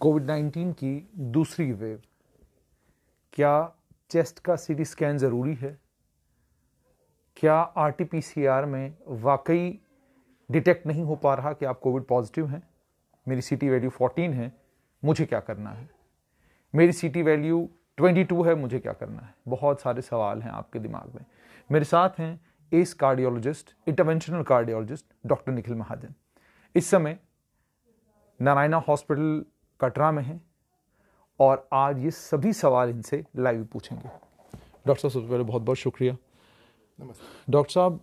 Covid nineteen की दूसरी wave क्या चेस्ट का सीटी स्कैन ज़रूरी है क्या आरटीपीसीआर में वाकई डिटेक्ट नहीं हो पा रहा कि आप कोविड पॉजिटिव हैं मेरी सीटी वैल्यू 14 है मुझे क्या करना है मेरी सीटी वैल्यू 22 है मुझे क्या करना है बहुत सारे सवाल हैं आपके दिमाग में मेरे साथ हैं as cardiologist interventional cardiologist doctor Nikhil Mahajan इस समय नारायणा हॉस्पिटल कटरा में हैं और आज ये सभी सवाल इनसे लाइव पूछेंगे डॉक्टर साहब सबसे पहले बहुत बहुत शुक्रिया डॉक्टर साहब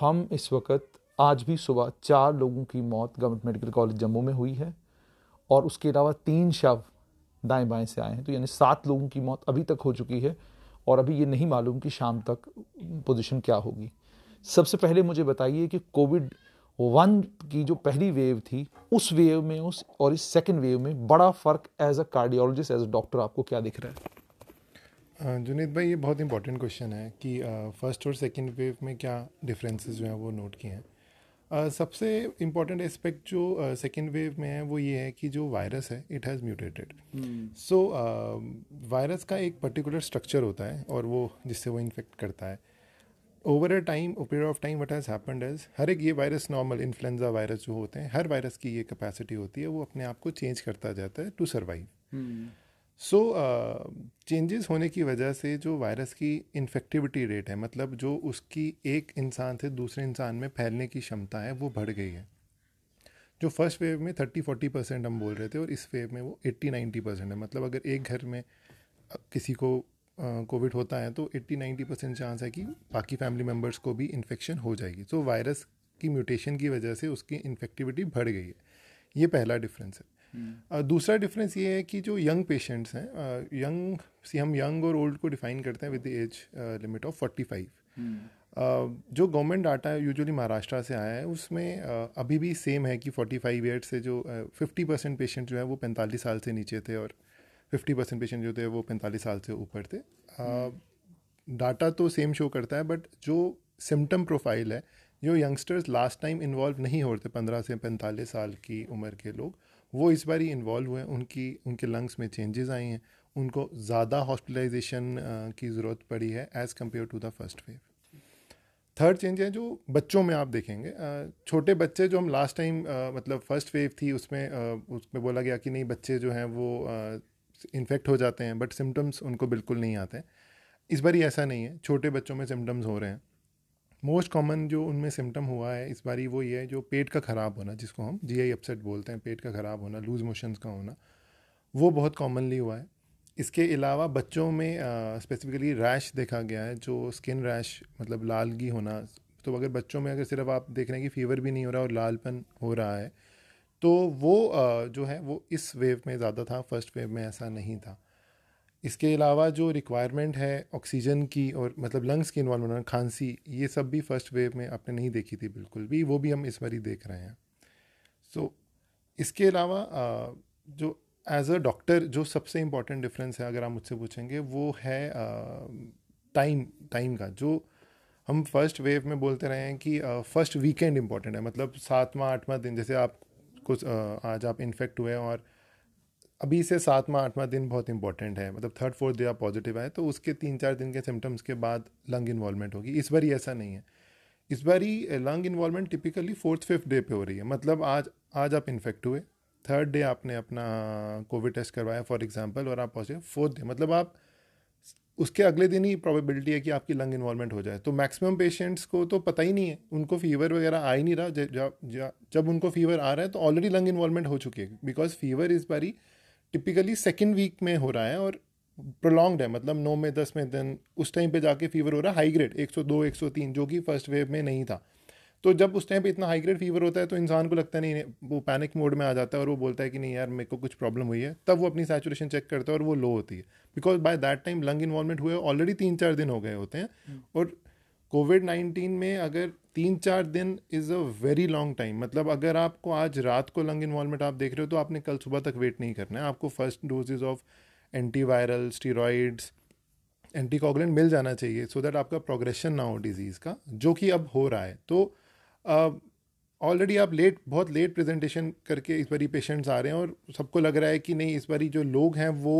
हम इस वक्त आज भी सुबह चार लोगों की मौत गवर्नमेंट मेडिकल कॉलेज जम्मू में हुई है और उसके अलावा तीन शव दाएं बाएं से आए हैं तो यानी सात लोगों की मौत अभी तक हो चुकी है और अभी ये नहीं मालूम कि शाम तक पोजीशन क्या होगी सबसे पहले मुझे बताइए कि कोविड वन की जो पहली वेव थी उस वेव में उस और इस सेकेंड वेव में बड़ा फर्क as a cardiologist as a doctor आपको क्या दिख रहा है जुनीद भाई ये बहुत इंपॉर्टेंट क्वेश्चन है कि फ़र्स्ट और सेकेंड वेव में क्या डिफरेंसेस जो हैं वो नोट किए हैं सबसे इम्पॉर्टेंट एस्पेक्ट जो सेकेंड वेव में है वो ये है कि जो वायरस है it has mutated so virus का एक पर्टिकुलर स्ट्रक्चर होता है और वो जिससे वो इन्फेक्ट करता है over a time period of time what has happened is हर एक ये वायरस नॉर्मल इन्फ्लुएंजा वायरस जो होते हैं हर वायरस की ये कैपेसिटी होती है वो अपने आप को चेंज करता जाता है टू सर्वाइव सो चेंजेस होने की वजह से जो वायरस की इन्फेक्टिविटी रेट है मतलब जो उसकी एक इंसान से दूसरे इंसान में फैलने की क्षमता है वो बढ़ गई है जो फर्स्ट वेव में थर्टी फोर्टी परसेंट हम बोल रहे थे और इस वेव में वो एट्टी नाइन्टी परसेंट है मतलब अगर एक घर में किसी को कोविड होता है तो 80-90 परसेंट चांस है कि बाकी फैमिली मेम्बर्स को भी इन्फेक्शन हो जाएगी सो वायरस की म्यूटेशन की वजह से उसकी इन्फेक्टिविटी बढ़ गई है ये पहला डिफरेंस है hmm. दूसरा डिफरेंस ये है कि जो यंग पेशेंट्स हैं यंग सी हम यंग और ओल्ड को डिफाइन करते हैं with age limit of forty five जो गवर्नमेंट डाटा यूजुअली महाराष्ट्र से आया है उसमें uh, अभी भी सेम है कि फोर्टी फाइव ईयर्स से जो फिफ्टी परसेंट पेशेंट जो है वो पैंतालीस साल से नीचे थे और फिफ्टी परसेंट पेशेंट जो थे वो पैंतालीस साल से ऊपर थे डाटा हम्म। तो सेम शो करता है बट जो सिम्टम प्रोफाइल है जो यंगस्टर्स लास्ट टाइम इन्वॉल्व नहीं होते पंद्रह से पैंतालीस साल की उम्र के लोग वो इस बार ही इन्वॉल्व हुए उनकी उनके लंग्स में चेंजेस आई हैं उनको ज़्यादा हॉस्पिटलाइजेशन की ज़रूरत पड़ी है as compared to the first wave third change है जो बच्चों में आप देखेंगे छोटे बच्चे जो हम लास्ट टाइम मतलब फर्स्ट वेव थी उसमें उसमें बोला गया कि नहीं बच्चे जो हैं वो इन्फेक्ट हो जाते हैं बट सिम्टम्स उनको बिल्कुल नहीं आते इस बारी ऐसा नहीं है छोटे बच्चों में सिम्टम्स हो रहे हैं मोस्ट कॉमन जो उनमें सिम्टम हुआ है इस बारी वो ये है जो पेट का ख़राब होना जिसको हम जी आई अपसेट बोलते हैं पेट का ख़राब होना लूज मोशंस का होना वो बहुत कॉमनली हुआ है इसके अलावा बच्चों में स्पेसिफिकली रैश देखा गया है जो स्किन रैश मतलब लालगी होना तो अगर बच्चों में अगर सिर्फ आप देख रहे हैं कि फ़ीवर भी नहीं हो रहा और लालपन हो रहा है तो वो जो है वो इस वेव में ज़्यादा था फर्स्ट वेव में ऐसा नहीं था इसके अलावा जो रिक्वायरमेंट है ऑक्सीजन की और मतलब लंग्स की इन्वॉल्वमेंट खांसी ये सब भी फर्स्ट वेव में आपने नहीं देखी थी बिल्कुल भी वो भी हम इस बारी देख रहे हैं सो so, इसके अलावा जो एज अ डॉक्टर जो सबसे इम्पॉर्टेंट डिफरेंस है अगर आप मुझसे पूछेंगे वो है टाइम टाइम का जो हम फर्स्ट वेव में बोलते रहे हैं कि फर्स्ट वीकेंड इम्पॉर्टेंट है मतलब सातवां आठवां दिन जैसे आप कुछ आज आप इन्फेक्ट हुए और अभी से सातवां आठवां दिन बहुत इंपॉर्टेंट है मतलब थर्ड फोर्थ डे आप पॉजिटिव आए तो उसके तीन चार दिन के सिम्टम्स के बाद लंग इन्वॉलमेंट होगी इस बार ही ऐसा नहीं है इस बार ही lung involvement typically fourth fifth day पे हो रही है मतलब आज आज आप इन्फेक्ट हुए थर्ड डे आपने अपना कोविड टेस्ट करवाया फॉर एग्जाम्पल और आप पहुँचे फोर्थ डे मतलब आप उसके अगले दिन ही प्रोबेबिलिटी है कि आपकी लंग इन्वॉल्वमेंट हो जाए तो मैक्सिमम पेशेंट्स को तो पता ही नहीं है उनको फीवर वगैरह आ ही नहीं रहा जब जब उनको फीवर आ रहा है तो ऑलरेडी लंग इन्वॉल्वमेंट हो चुकी है बिकॉज फीवर इस बारी टिपिकली सेकेंड वीक में हो रहा है और प्रोलॉन्ग्ड है मतलब नौ में दस में दिन उस टाइम पे जाके फीवर हो रहा है हाई ग्रेड 102 103 जो कि फर्स्ट वेव में नहीं था तो जब उस टाइम पे इतना हाई ग्रेड फीवर होता है तो इंसान को लगता है नहीं वो पैनिक मोड में आ जाता है और वो बोलता है कि नहीं यार मेरे को कुछ प्रॉब्लम हुई है तब वो अपनी सैचुरेशन चेक करता है और वो लो होती है because by that time lung involvement हुए ऑलरेडी तीन चार दिन हो गए होते हैं hmm. और कोविड नाइन्टीन में अगर तीन चार दिन is a very long time मतलब अगर आपको आज रात को लंग इन्वॉल्वमेंट आप देख रहे हो तो आपने कल सुबह तक वेट नहीं करना है आपको first doses of antiviral steroids anticoagulant मिल जाना चाहिए सो so दैट आपका प्रोग्रेशन ना हो डिजीज़ का जो कि अब हो रहा है तो uh, ऑलरेडी आप लेट बहुत लेट प्रेजेंटेशन करके इस बारी पेशेंट्स आ रहे हैं और सबको लग रहा है कि नहीं इस बारी जो लोग हैं वो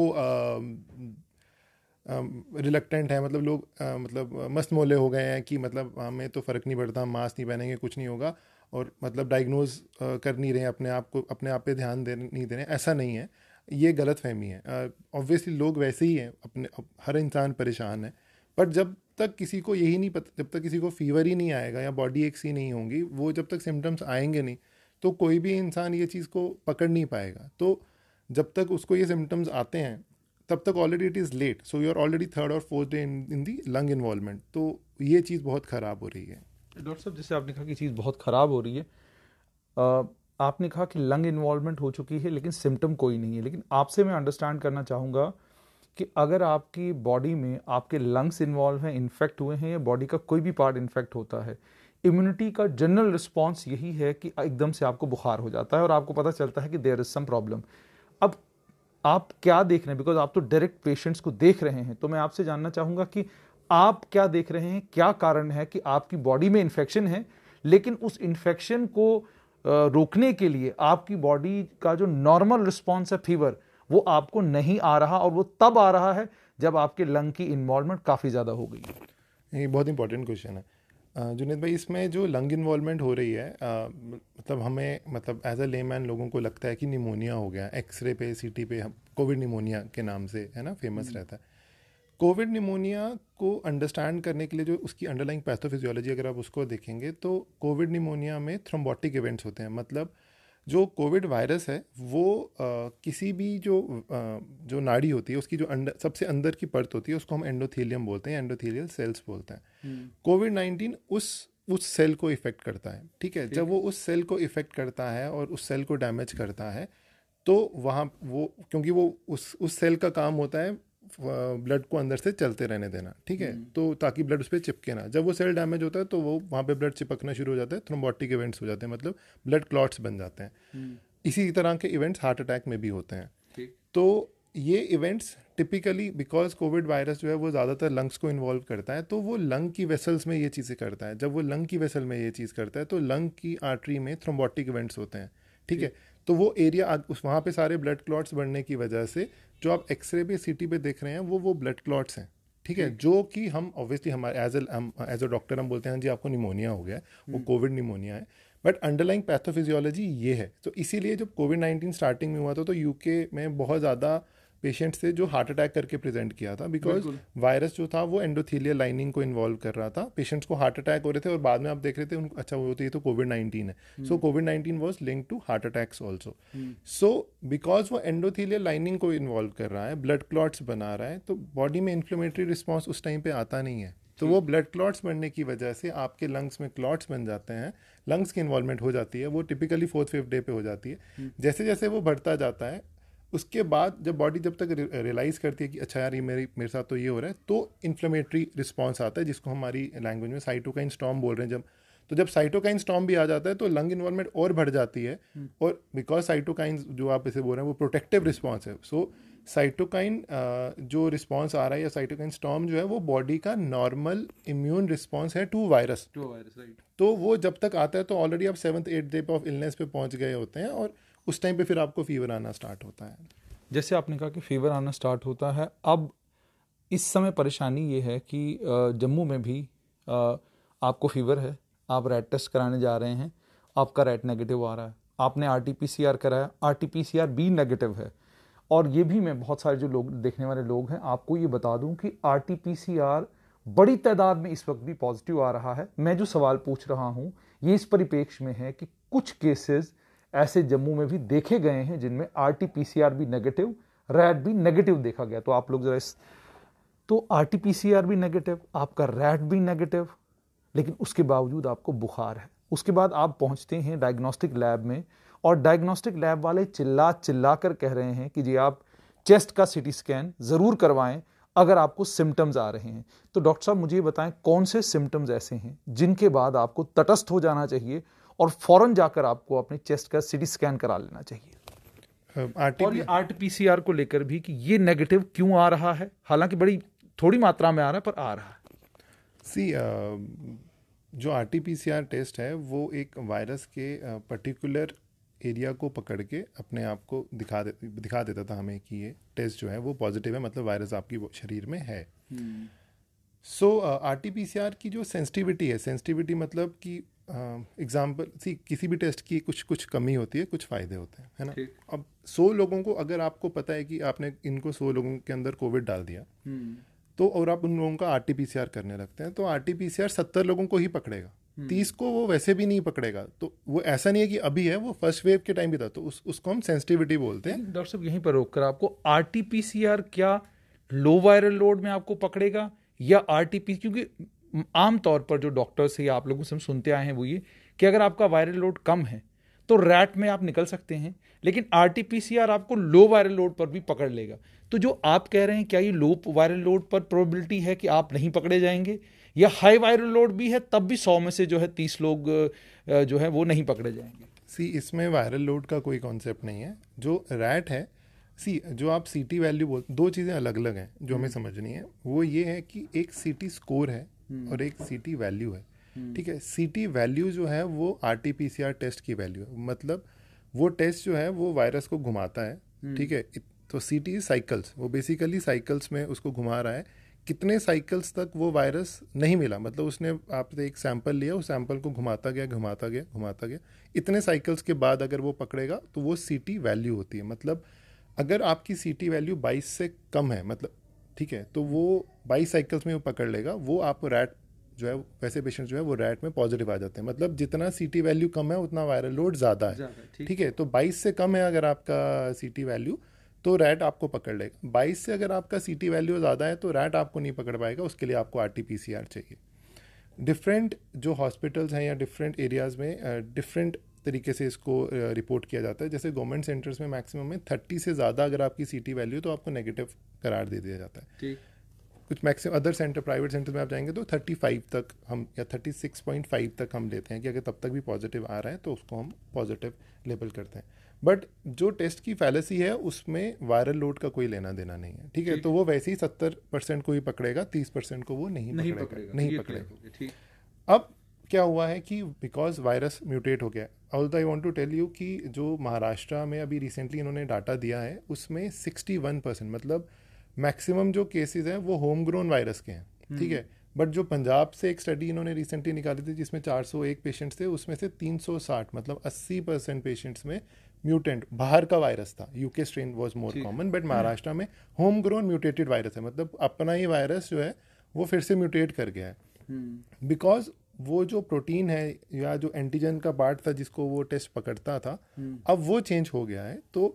रिलक्टेंट हैं मतलब लोग आ, मतलब मस्त मोले हो गए हैं कि मतलब हमें हाँ, तो फ़र्क नहीं पड़ता हम मास्क नहीं पहनेंगे कुछ नहीं होगा और मतलब डायग्नोज कर नहीं रहे हैं अपने आप को अपने आप पे ध्यान दे नहीं दे रहे हैं ऐसा नहीं है ये गलत फहमी है ऑब्वियसली लोग वैसे ही हैं अपने हर इंसान परेशान है बट जब तक किसी को यही नहीं पता जब तक किसी को फीवर ही नहीं आएगा या बॉडी एक्स ही नहीं होंगी वो जब तक सिम्टम्स आएंगे नहीं तो कोई भी इंसान ये चीज़ को पकड़ नहीं पाएगा तो जब तक उसको ये सिम्टम्स आते हैं तब तक already it is late so you are already third और fourth day in the lung involvement तो ये चीज़ बहुत ख़राब हो रही है डॉक्टर साहब जैसे आपने कहा कि चीज़ बहुत ख़राब हो रही है आपने कहा कि लंग इन्वॉल्वमेंट हो चुकी है लेकिन सिम्टम कोई नहीं है लेकिन आपसे मैं अंडरस्टैंड करना चाहूँगा कि अगर आपकी बॉडी में आपके लंग्स इन्वॉल्व हैं इन्फेक्ट हुए हैं या बॉडी का कोई भी पार्ट इन्फेक्ट होता है इम्यूनिटी का जनरल रिस्पॉन्स यही है कि एकदम से आपको बुखार हो जाता है और आपको पता चलता है कि देयर इज़ सम प्रॉब्लम अब आप क्या देख रहे हैं बिकॉज आप तो डायरेक्ट पेशेंट्स को देख रहे हैं तो मैं आपसे जानना चाहूँगा कि आप क्या देख रहे हैं क्या कारण है कि आपकी बॉडी में इन्फेक्शन है लेकिन उस इन्फेक्शन को रोकने के लिए आपकी बॉडी का जो नॉर्मल रिस्पॉन्स है फीवर वो आपको नहीं आ रहा और वो तब आ रहा है जब आपके लंग की इन्वॉल्वमेंट काफ़ी ज़्यादा हो गई है ये बहुत इंपॉर्टेंट क्वेश्चन है जुनेद भाई इसमें जो लंग इन्वॉल्वमेंट हो रही है मतलब हमें मतलब एज अ लेमैन लोगों को लगता है कि निमोनिया हो गया एक्सरे पे सीटी पे कोविड निमोनिया के नाम से है ना फेमस हम्म। रहता है कोविड निमोनिया को अंडरस्टैंड करने के लिए जो उसकी अंडरलाइंग पैथोफिजियोलॉजी अगर आप उसको देखेंगे तो कोविड निमोनिया में थ्रोम्बोटिक इवेंट्स होते हैं मतलब जो कोविड वायरस है वो आ, किसी भी जो आ, जो नाड़ी होती है उसकी जो अंडर सबसे अंदर की परत होती है उसको हम एंडोथेलियम बोलते हैं एंडोथेलियल सेल्स बोलते हैं हम्म। कोविड नाइन्टीन उस उस सेल को इफेक्ट करता है ठीक है जब वो उस सेल को इफेक्ट करता है और उस सेल को डैमेज करता है तो वहाँ वो क्योंकि वो उस उस सेल का काम होता है ब्लड को अंदर से चलते रहने देना ठीक है हम्म। तो ताकि ब्लड उस पर चिपके ना जब वो सेल डैमेज होता है तो वो वहाँ पे ब्लड चिपकना शुरू हो जाता है थ्रोम्बोटिक इवेंट्स हो जाते हैं मतलब ब्लड क्लॉट्स बन जाते हैं हम्म। इसी तरह के इवेंट्स हार्ट अटैक में भी होते हैं तो ये events typically because covid virus जो है वो ज़्यादातर लंग्स को इन्वॉल्व करता है तो वो लंग की वेसल्स में ये चीज़ें करता है जब वो लंग की वेसल में ये चीज़ करता है तो लंग की आर्टरी में थ्रोम्बोटिक इवेंट्स होते हैं ठीक है तो वो एरिया उस वहाँ पे सारे ब्लड क्लॉट्स बढ़ने की वजह से जो आप एक्सरे पे सीटी पे देख रहे हैं वो वो ब्लड क्लॉट्स हैं ठीक है जो कि हम ऑब्वियसली हमारे एज एज अ डॉक्टर हम बोलते हैं हाँ जी आपको निमोनिया हो गया है वो कोविड हम्म। निमोनिया है बट अंडरलाइंग पैथोफिजियोलॉजी ये है तो इसीलिए जब कोविड नाइन्टीन स्टार्टिंग में हुआ था तो यूके में बहुत ज़्यादा पेशेंट से जो हार्ट अटैक करके प्रेजेंट किया था बिकॉज वायरस जो था वो एंडोथीलियल लाइनिंग को इन्वॉल्व कर रहा था पेशेंट्स को हार्ट अटैक हो रहे थे और बाद में आप देख रहे थे उनको अच्छा वो तो ये तो कोविड नाइन्टीन है so covid nineteen was link to heart attacks also so because वो एंडोथीलियल लाइनिंग को इन्वॉल्व कर रहा है ब्लड क्लॉट्स बना रहा है तो बॉडी में इन्फ्लेमेटरी रिस्पॉन्स उस टाइम पर आता नहीं है तो वो ब्लड क्लॉट्स बनने की वजह से आपके लंग्स में क्लॉट्स बन जाते हैं लंग्स की इन्वॉल्वमेंट हो जाती है वो टिपिकली फोर्थ फिफ्थ डे पे हो जाती है हम्म। जैसे जैसे वो बढ़ता जाता है उसके बाद जब बॉडी जब तक रियलाइज़ करती है कि अच्छा यार ये मेरी मेरे साथ तो ये हो रहा है तो इन्फ्लेमेटरी रिस्पॉन्स आता है जिसको हमारी लैंग्वेज में साइटोकाइन स्टॉम बोल रहे हैं जब तो जब साइटोकाइन स्टॉम भी आ जाता है तो लंग इन्वॉलमेंट और बढ़ जाती है हम्म। और बिकॉज साइटोकाइन जो आप इसे बोल रहे हैं वो प्रोटेक्टिव हम्म। रिस्पॉन्स है सो साइटोकाइन जो रिस्पॉन्स आ रहा है या साइटोकाइन स्टॉम जो है वो बॉडी का नॉर्मल इम्यून रिस्पॉन्स है टू वायरस टू वायरस तो वो जब तक आता है तो ऑलरेडी आप seventh eight day of illness पे पहुंच गए होते हैं और उस टाइम पे फिर आपको फीवर आना स्टार्ट होता है जैसे आपने कहा कि फीवर आना स्टार्ट होता है अब इस समय परेशानी ये है कि जम्मू में भी आपको फीवर है आप रेड टेस्ट कराने जा रहे हैं आपका रेड नेगेटिव आ रहा है आपने R T P C R कराया R T P C R बी नेगेटिव है और ये भी मैं बहुत सारे जो लोग देखने वाले लोग हैं आपको ये बता दूं कि R T P C R बड़ी तादाद में इस वक्त भी पॉजिटिव आ रहा है मैं जो सवाल पूछ रहा हूँ ये इस परिपेक्ष में है कि कुछ केसेस ऐसे जम्मू में भी देखे गए हैं जिनमें R T P C R भी नेगेटिव रैट भी नेगेटिव देखा गया तो आप लोग जरा इस तो R T P C R भी नेगेटिव आपका रैट भी नेगेटिव लेकिन उसके बावजूद आपको बुखार है उसके बाद आप पहुंचते हैं डायग्नोस्टिक लैब में और डायग्नोस्टिक लैब वाले चिल्ला चिल्ला कर कह रहे हैं कि जी आप चेस्ट का सिटी स्कैन ज़रूर करवाएं अगर आपको सिम्टम्स आ रहे हैं तो डॉक्टर साहब मुझे बताएं कौन से सिम्टम्स ऐसे हैं जिनके बाद आपको तटस्थ हो जाना चाहिए और फौरन जाकर आपको अपने चेस्ट का सीटी स्कैन करा लेना चाहिए और ये आर्ट पीसीआर को लेकर भी कि ये नेगेटिव क्यों आ रहा है हालांकि बड़ी थोड़ी मात्रा में आ रहा है पर आ रहा है सी जो R T P C R test है वो एक वायरस के पर्टिकुलर एरिया को पकड़ के अपने आप को दिखा दे दिखा देता था हमें कि ये टेस्ट जो है वो पॉजिटिव है मतलब वायरस आपकी शरीर में है hmm. So R T R की जो सेंसिटिविटी है सेंसिटिविटी मतलब कि एग्जाम्पल सी किसी भी टेस्ट की कुछ कुछ कमी होती है कुछ फ़ायदे होते हैं है ना अब सौ लोगों को अगर आपको पता है कि आपने इनको सौ लोगों के अंदर कोविड डाल दिया हम्म। तो और आप उन लोगों का आर करने लगते हैं तो आर टी सत्तर लोगों को ही पकड़ेगा हम्म। तीस को वो वैसे भी नहीं पकड़ेगा तो वो ऐसा नहीं है कि अभी है वो फर्स्ट वेव के टाइम भी था तो उस उसको हम सेंसिटिविटी बोलते हैं डॉक्टर साहब यहीं पर रोक कर आपको आर क्या लो वायरल लोड में आपको पकड़ेगा या आर टी पी क्योंकि आम तौर पर जो डॉक्टर्स या आप लोगों से हम सुनते आए हैं वो ये कि अगर आपका वायरल लोड कम है तो रैट में आप निकल सकते हैं लेकिन आर आपको लो वायरल लोड पर भी पकड़ लेगा तो जो आप कह रहे हैं क्या ये लो वायरल लोड पर प्रोबेबिलिटी है कि आप नहीं पकड़े जाएंगे या हाई वायरल लोड भी है तब भी सौ में से जो है तीस लोग जो है वो नहीं पकड़े जाएंगे सी इसमें वायरल लोड का कोई कॉन्सेप्ट नहीं है जो रैट है सी जो आप सी वैल्यू बोल दो चीज़ें अलग अलग हैं जो हमें हम्म। समझनी है वो ये है कि एक सी स्कोर है हम्म। और एक सीटी वैल्यू है हम्म। ठीक है सीटी वैल्यू जो है वो आरटीपीसीआर टेस्ट की वैल्यू है मतलब वो टेस्ट जो है वो वायरस को घुमाता है हम्म। ठीक है तो सीटी साइकल्स वो बेसिकली साइकल्स में उसको घुमा रहा है कितने साइकिल्स तक वो वायरस नहीं मिला मतलब उसने आपसे एक सैंपल लिया उस सैंपल को घुमाता गया घुमाता गया घुमाता गया इतने साइकिल्स के बाद अगर वो पकड़ेगा तो वो सीटी वैल्यू होती है मतलब अगर आपकी सीटी वैल्यू 22 से कम है मतलब ठीक है तो वो बाई साइकिल्स में वो पकड़ लेगा वो आपको रैट जो है वैसे पेशेंट जो है वो रैट में पॉजिटिव आ जाते हैं मतलब जितना सीटी वैल्यू कम है उतना वायरल लोड ज़्यादा है ठीक है तो बाईस से कम है अगर आपका सीटी वैल्यू तो रैट आपको पकड़ लेगा बाईस से अगर आपका सीटी वैल्यू ज़्यादा है तो रैट आपको नहीं पकड़ पाएगा उसके लिए आपको आर चाहिए डिफरेंट जो हॉस्पिटल्स हैं या डिफरेंट एरियाज़ में डिफरेंट तरीके से इसको रिपोर्ट किया जाता है जैसे गवर्नमेंट सेंटर्स में मैक्सिमम में थर्टी से ज़्यादा अगर आपकी सी टी वैल्यू तो आपको नेगेटिव करार दे दिया जाता है कुछ maximum other centre private centre में आप जाएंगे तो थर्टी फाइव तक हम या थर्टी सिक्स पॉइंट फाइव तक हम लेते हैं कि अगर तब तक भी पॉजिटिव आ रहा है तो उसको हम पॉजिटिव लेबल करते हैं बट जो टेस्ट की फैलेसी है उसमें वायरल लोड का कोई लेना देना नहीं है ठीक है तो वो वैसे ही सत्तर परसेंट को ही पकड़ेगा तीस परसेंट को वो नहीं, नहीं पकड़ेगा, पकड़ेगा नहीं पकड़ेगा अब क्या हुआ है कि बिकॉज वायरस म्यूटेट हो गया है all I want to tell you कि जो महाराष्ट्र में अभी रिसेंटली इन्होंने डाटा दिया है उसमें सिक्सटी वन परसेंट मतलब मैक्सिमम जो केसेस हैं वो होम ग्रोन वायरस के हैं हम्म। ठीक है बट जो पंजाब से एक स्टडी इन्होंने रिसेंटली निकाली थी जिसमें 401 पेशेंट्स थे उसमें से 360 मतलब 80 परसेंट पेशेंट्स में म्यूटेंट बाहर का वायरस था UK strain was more common but Maharashtra में होम ग्रोन म्यूटेटेड वायरस है मतलब अपना ही वायरस जो है वो फिर से म्यूटेट कर गया है बिकॉज हम्म। वो जो प्रोटीन है या जो एंटीजन का पार्ट था जिसको वो टेस्ट पकड़ता था हम्म। अब वो चेंज हो गया है तो